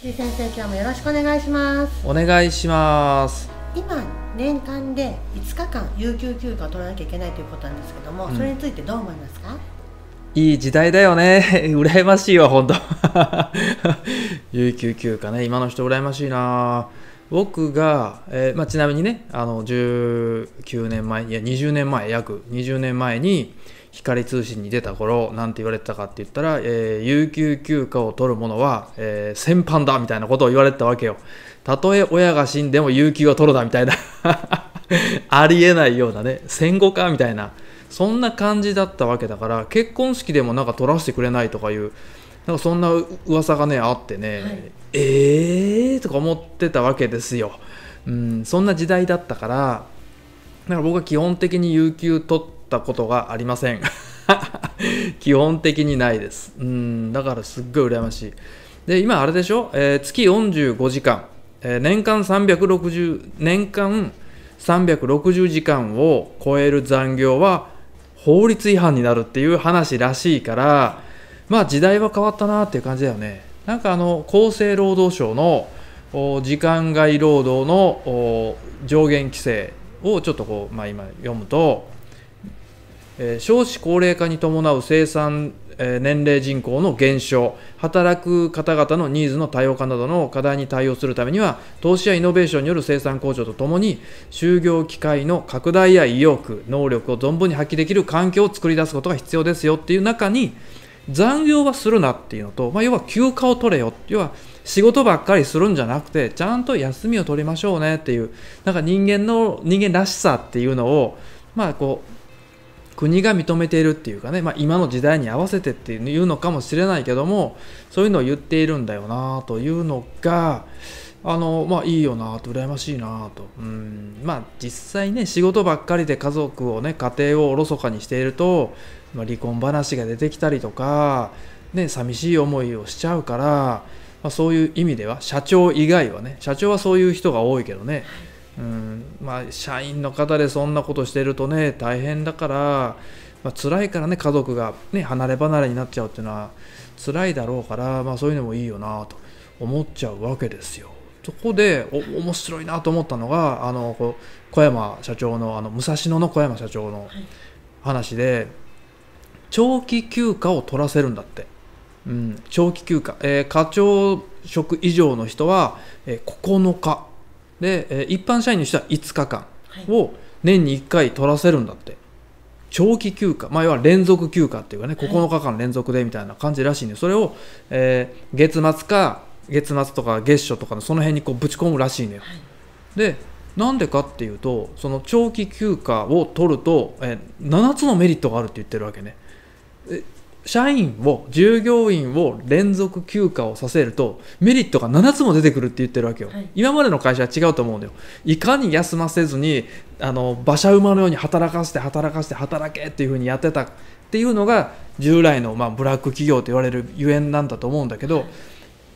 藤先生今日もよろしくお願いしますお願いします今年間で5日間有給休暇を取らなきゃいけないということなんですけども、うん、それについてどう思いますかいい時代だよね 羨ましいわ本当 有給休暇ね今の人羨ましいな僕が、えー、まあ、ちなみにねあの19年前いや20年前約20年前に光通信に出た頃なんて言われてたかって言ったら、えー、有給休暇を取る者は、えー、戦犯だみたいなことを言われてたわけよたとえ親が死んでも有給は取るだみたいな ありえないようなね戦後かみたいなそんな感じだったわけだから結婚式でもなんか取らせてくれないとかいうなんかそんな噂がねあってね、はい、えーとか思ってたわけですよ、うん、そんな時代だったからだから僕は基本的に有給取ってったことがありません 基本的にないですうんだからすっごい羨ましいで今あれでしょ、えー、月45時間、えー、年間360年間360時間を超える残業は法律違反になるっていう話らしいからまあ時代は変わったなっていう感じだよねなんかあの厚生労働省の時間外労働の上限規制をちょっとこう、まあ、今読むとえ少子高齢化に伴う生産、え年齢人口の減少働く方々のニーズの多様化などの課題に対応するためには投資やイノベーションによる生産向上とともに就業機会の拡大や意欲能力を存分に発揮できる環境を作り出すことが必要ですよっていう中に残業はするなっていうのと、まあ、要は休暇を取れよ要は仕事ばっかりするんじゃなくてちゃんと休みを取りましょうねっていうなんか人間の人間らしさっていうのをまあこう国が認めているっていうかね、まあ、今の時代に合わせてっていうのかもしれないけどもそういうのを言っているんだよなというのがあのまあいいよなと羨ましいなとうんまあ実際ね仕事ばっかりで家族をね家庭をおろそかにしていると、まあ、離婚話が出てきたりとかね寂しい思いをしちゃうから、まあ、そういう意味では社長以外はね社長はそういう人が多いけどねうんまあ、社員の方でそんなことしてるとね大変だから、まあ辛いからね家族が、ね、離れ離れになっちゃうっていうのは辛いだろうから、まあ、そういうのもいいよなと思っちゃうわけですよ。そこでお面白いなと思ったのがあの小山社長のあの武蔵野の小山社長の話で長期休暇を取らせるんだって、うん、長期休暇、えー、課長職以上の人は、えー、9日で一般社員にしては5日間を年に1回取らせるんだって、長期休暇、まあ、要は連続休暇っていうかね9日間連続でみたいな感じらしいんでそれを、えー、月末か月末とか月初とかのその辺にこうぶち込むらしいのよ。はい、でなんでかっていうとその長期休暇を取ると、えー、7つのメリットがあるって言ってるわけね。社員を従業員を連続休暇をさせるとメリットが7つも出てくるって言ってるわけよ、はい、今までの会社は違うと思うんだよいかに休ませずにあの馬車馬のように働かせて働かせて働けっていうふうにやってたっていうのが従来の、まあ、ブラック企業と言われるゆえんなんだと思うんだけど、はい、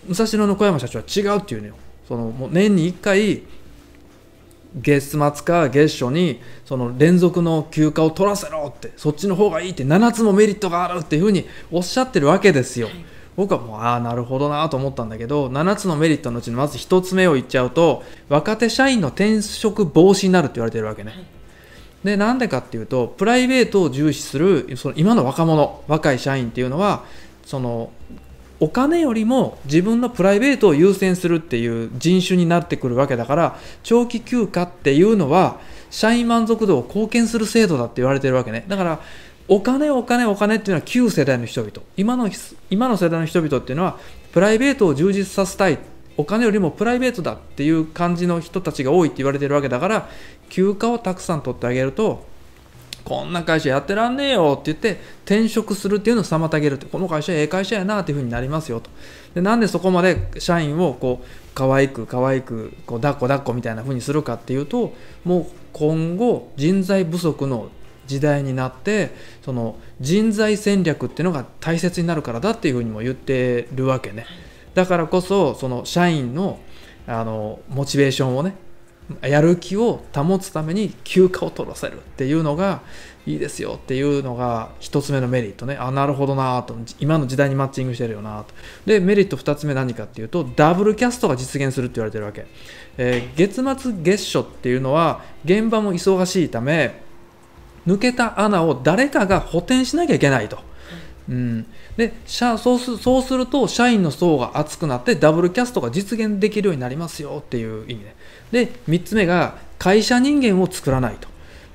武蔵野の小山社長は違うっていうのよそのもう年に1回月末か月初にその連続の休暇を取らせろってそっちの方がいいって7つもメリットがあるっていうふうにおっしゃってるわけですよ。僕はもうああなるほどなと思ったんだけど7つのメリットのうちのまず1つ目を言っちゃうと若手社員の転職防止になるって言われてるわけね。でなんでかっていうとプライベートを重視するその今の若者若い社員っていうのはそのお金よりも自分のプライベートを優先するっていう人種になってくるわけだから長期休暇っていうのは社員満足度を貢献する制度だって言われてるわけねだからお金お金お金っていうのは旧世代の人々今の今の世代の人々っていうのはプライベートを充実させたいお金よりもプライベートだっていう感じの人たちが多いって言われてるわけだから休暇をたくさん取ってあげるとこんな会社やってらんねえよって言って転職するっていうのを妨げるってこの会社ええ会社やなっていうふうになりますよとでなんでそこまで社員をこう可愛く可愛くこう抱っこ抱っこみたいなふうにするかっていうともう今後人材不足の時代になってその人材戦略っていうのが大切になるからだっていうふうにも言ってるわけねだからこそその社員のあのモチベーションをねやる気を保つために休暇を取らせるっていうのがいいですよっていうのが1つ目のメリットねあなるほどなと今の時代にマッチングしてるよなとでメリット2つ目何かっていうとダブルキャストが実現するって言われてるわけ、えー、月末月初っていうのは現場も忙しいため抜けた穴を誰かが補填しなきゃいけないとうん、でそうすそうすると社員の層が厚くなってダブルキャストが実現できるようになりますよっていう意味でで3つ目が会社人間を作らないと、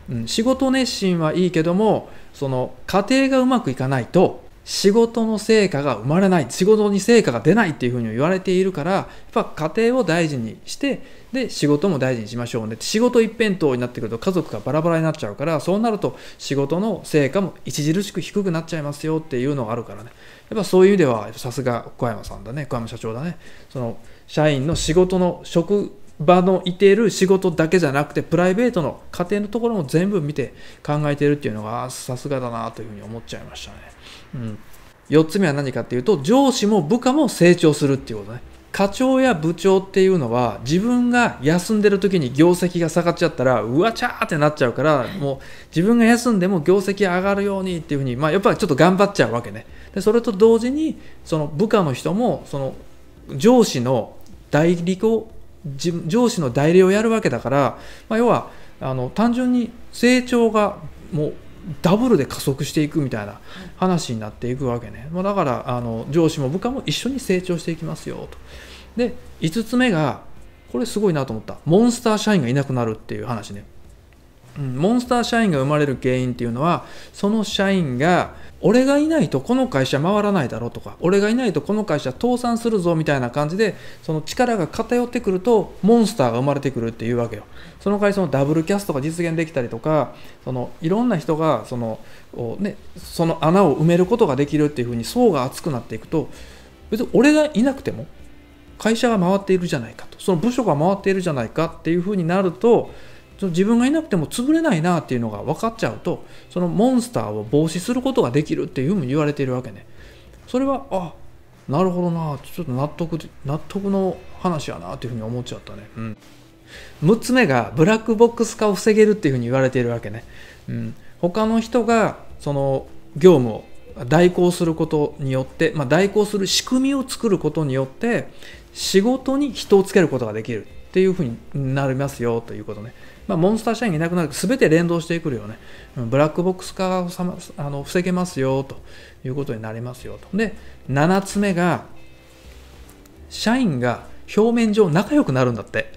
うん、仕事熱心はいいけどもその家庭がうまくいかないと仕事の成果が生まれない仕事に成果が出ないっていうふうに言われているからやっぱ家庭を大事にしてで仕事も大事にしましょうね仕事一辺倒になってくると家族がバラバラになっちゃうからそうなると仕事の成果も著しく低くなっちゃいますよっていうのがあるからねやっぱそういう意味ではさすが小山さんだね小山社長だねその社員の仕事の職場のいている仕事だけじゃなくてプライベートの家庭のところも全部見て考えてるっていうのがさすがだなというふうに思っちゃいましたね、うん、4つ目は何かっていうと上司も部下も成長するっていうことね課長や部長っていうのは自分が休んでる時に業績が下がっちゃったらうわちゃーってなっちゃうからもう自分が休んでも業績上がるようにっていうふうに、まあ、やっぱりちょっと頑張っちゃうわけねでそれと同時にその部下の人もその上司の代理を上司の代理をやるわけだから、まあ、要はあの単純に成長がもうダブルで加速していくみたいな話になっていくわけね、まあ、だからあの上司も部下も一緒に成長していきますよとで5つ目がこれすごいなと思ったモンスター社員がいなくなるっていう話ねモンスター社員が生まれる原因っていうのはその社員が俺がいないとこの会社回らないだろうとか俺がいないとこの会社倒産するぞみたいな感じでその力が偏ってくるとモンスターが生まれてくるっていうわけよその会社のダブルキャストが実現できたりとかそのいろんな人がその,、ね、その穴を埋めることができるっていうふうに層が厚くなっていくと別に俺がいなくても会社が回っているじゃないかとその部署が回っているじゃないかっていうふうになるとその自分がいなくても潰れないなっていうのが分かっちゃうとそのモンスターを防止することができるっていうふうに言われているわけねそれはあなるほどなちょっと納得納得の話やなっていうふうに思っちゃったね、うん、6つ目がブラックボックス化を防げるっていうふうに言われているわけね、うん、他の人がその業務を代行することによって、まあ、代行する仕組みを作ることによって仕事に人をつけることができるっていうふうになりますよということね。まあ、モンスター社員がいなくなると全て連動していくよね。ブラックボックス化をさ、ま、あの防げますよということになりますよと。で、7つ目が、社員が表面上仲良くなるんだって。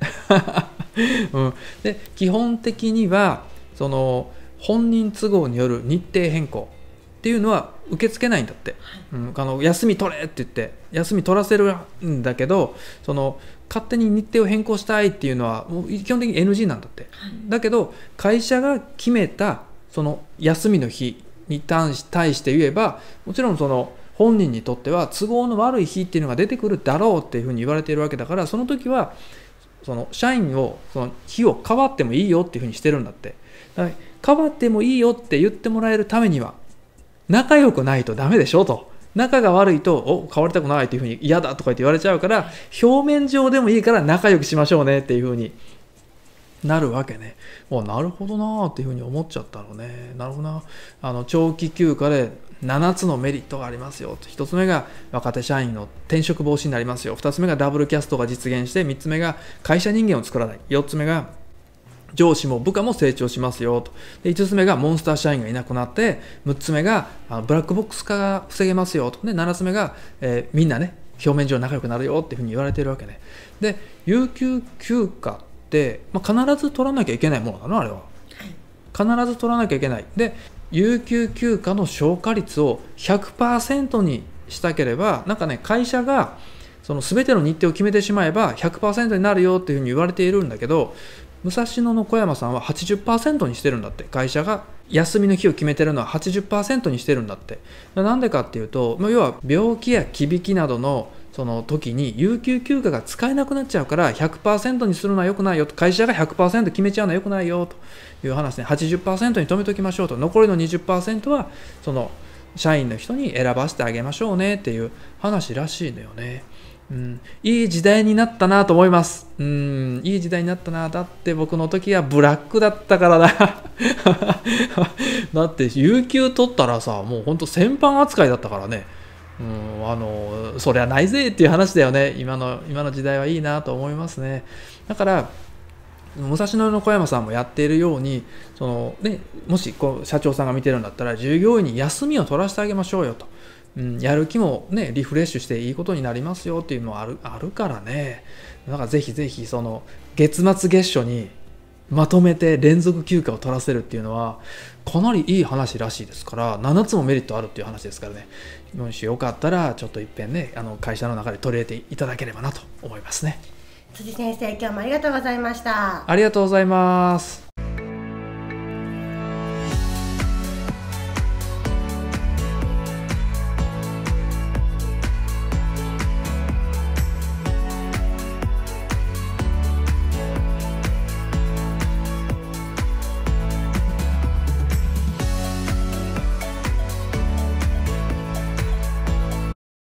うん、で基本的にはその本人都合による日程変更っていうのは受け付けないんだって、うん、あの休み取れって言って休み取らせるんだけどその勝手に日程を変更したいっていうのはもう基本的に NG なんだって、はい、だけど会社が決めたその休みの日に対して言えばもちろんその本人にとっては都合の悪い日っていうのが出てくるだろうっていうふうに言われているわけだからその時はその社員をその日を変わってもいいよっていうふうにしてるんだってだ変わってもいいよって言ってもらえるためには仲良くないとダメでしょと仲が悪いと、お、変わりたくないっていうふうに嫌だとか言って言われちゃうから、表面上でもいいから仲良くしましょうねっていうふうになるわけね。お、なるほどなーっていうふうに思っちゃったのね。なるほどな。あの、長期休暇で7つのメリットがありますよ。1つ目が若手社員の転職防止になりますよ。2つ目がダブルキャストが実現して、3つ目が会社人間を作らない。4つ目が上司も部下も成長しますよと。で、5つ目がモンスター社員がいなくなって、6つ目がブラックボックス化が防げますよと。で、7つ目が、えー、みんなね、表面上仲良くなるよっていうふうに言われてるわけね。で、有給休暇って、まあ、必ず取らなきゃいけないものなの、あれは。必ず取らなきゃいけない。で、有給休暇の消化率を100%にしたければ、なんかね、会社が、その全ての日程を決めてしまえば100%になるよっていうふうに言われているんだけど武蔵野の小山さんは80%にしてるんだって会社が休みの日を決めてるのは80%にしてるんだってなんでかっていうと要は病気や忌引きなどのその時に有給休暇が使えなくなっちゃうから100%にするのは良くないよと会社が100%決めちゃうのは良くないよという話で、ね、80%に止めておきましょうと残りの20%はその社員の人に選ばせてあげましょうねっていう話らしいのよね。うん、いい時代になったなと思います。うん、いい時代になったな。だって僕の時はブラックだったからな。だって、有給取ったらさ、もうほんと戦犯扱いだったからね。うん、あの、そりゃないぜっていう話だよね。今の、今の時代はいいなと思いますね。だから、武蔵野の小山さんもやっているように、そのね、もしこう社長さんが見てるんだったら、従業員に休みを取らせてあげましょうよと。うん、やる気もねリフレッシュしていいことになりますよっていうのもあるあるからねだからぜひぜひその月末月初にまとめて連続休暇を取らせるっていうのはかなりいい話らしいですから7つもメリットあるっていう話ですからねもしよかったらちょっといっぺんねあの会社の中で取り入れていただければなと思いますね辻先生今日もありがとうございましたありがとうございます